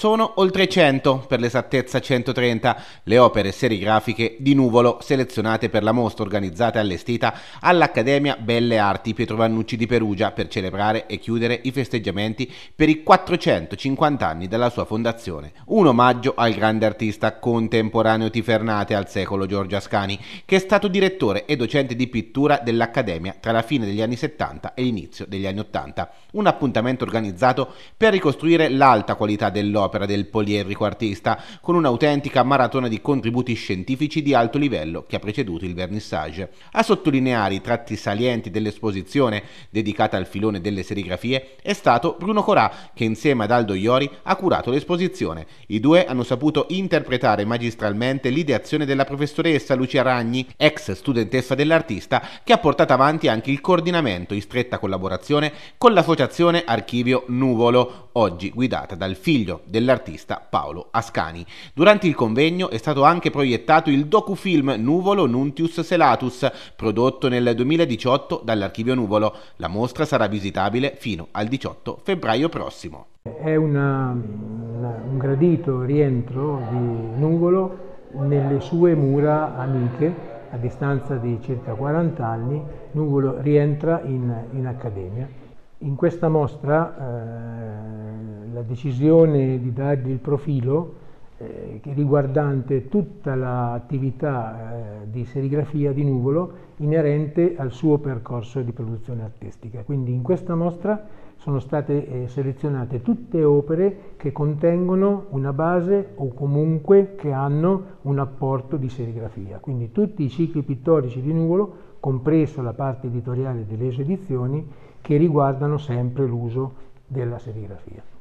Sono oltre 100, per l'esattezza 130, le opere serigrafiche di Nuvolo selezionate per la mostra organizzata e allestita all'Accademia Belle Arti Pietro Vannucci di Perugia per celebrare e chiudere i festeggiamenti per i 450 anni dalla sua fondazione. Un omaggio al grande artista contemporaneo Tifernate al secolo Giorgio Ascani, che è stato direttore e docente di pittura dell'Accademia tra la fine degli anni 70 e l'inizio degli anni 80. Un appuntamento organizzato per ricostruire l'alta qualità dell'opera opera del poliedrico artista, con un'autentica maratona di contributi scientifici di alto livello che ha preceduto il vernissage. A sottolineare i tratti salienti dell'esposizione dedicata al filone delle serigrafie è stato Bruno Corà, che insieme ad Aldo Iori ha curato l'esposizione. I due hanno saputo interpretare magistralmente l'ideazione della professoressa Lucia Ragni, ex studentessa dell'artista, che ha portato avanti anche il coordinamento in stretta collaborazione con l'associazione Archivio Nuvolo, oggi guidata dal figlio del dell'artista Paolo Ascani. Durante il convegno è stato anche proiettato il docufilm Nuvolo Nuntius Selatus, prodotto nel 2018 dall'Archivio Nuvolo. La mostra sarà visitabile fino al 18 febbraio prossimo. È una, um, un gradito rientro di Nuvolo nelle sue mura amiche a distanza di circa 40 anni, Nuvolo rientra in, in accademia. In questa mostra eh, la decisione di dargli il profilo eh, riguardante tutta l'attività eh, di serigrafia di Nuvolo inerente al suo percorso di produzione artistica. Quindi in questa mostra sono state eh, selezionate tutte opere che contengono una base o comunque che hanno un apporto di serigrafia. Quindi tutti i cicli pittorici di Nuvolo, compreso la parte editoriale delle esedizioni, che riguardano sempre l'uso della serigrafia.